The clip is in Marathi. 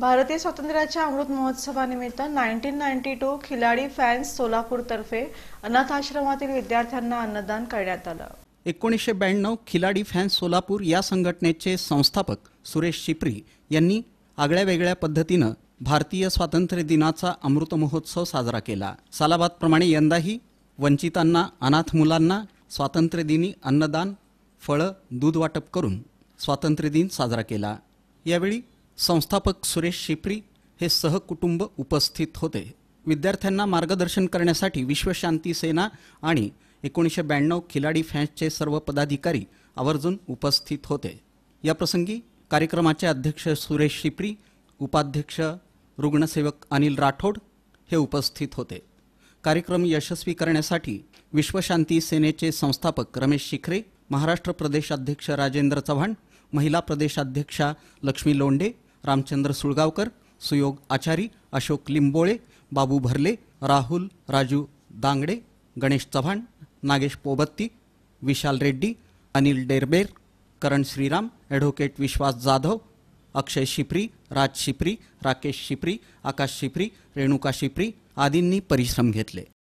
भारतीय स्वातंत्र्याच्या अमृत महोत्सवानिमित्त nineteen ninety two Khiladi fans सोलापूरतर्फे अनाथ आश्रमातील विद्यार्थ्यांना अन्नदान करण्यात आलं एकोणीसशे ब्याण्णव खिलाडी फॅन्स सोलापूर या संघटनेचे संस्थापक सुरेश शिप्री यांनी आगळ्या वेगळ्या पद्धतीनं भारतीय स्वातंत्र्य दिनाचा अमृत महोत्सव साजरा केला सालाबादप्रमाणे यंदाही वंचितांना अनाथ मुलांना स्वातंत्र्यदिनी अन्नदान फळं दूध वाटप करून स्वातंत्र्यदिन साजरा केला यावेळी संस्थापक सुरेश शिपरी हे सहकुटुंब उपस्थित होते विद्यार्थ्यांना मार्गदर्शन करण्यासाठी विश्वशांती सेना आणि एकोणीसशे ब्याण्णव खिलाडी फॅन्सचे सर्व पदाधिकारी आवर्जून उपस्थित होते याप्रसंगी कार्यक्रमाचे अध्यक्ष सुरेश शिपरी उपाध्यक्ष रुग्णसेवक अनिल राठोड हे उपस्थित होते कार्यक्रम यशस्वी करण्यासाठी विश्वशांती सेनेचे संस्थापक रमेश शिखरे महाराष्ट्र प्रदेश अध्यक्ष राजेंद्र चव्हाण महिला प्रदेशाध्यक्षा लक्ष्मी लोंढे रामचंद्र सुळगावकर सुयोग आचारी अशोक लिंबोळे बाबू भरले राहुल राजू दांगडे गणेश चव्हाण नागेश पोबत्ती विशाल रेड्डी अनिल डेरबेर करण श्रीराम ॲडव्होकेट विश्वास जाधव अक्षय शिप्री राज शिप्री राकेश शिप्री आकाश शिप्री रेणुका शिप्री आदींनी परिश्रम घेतले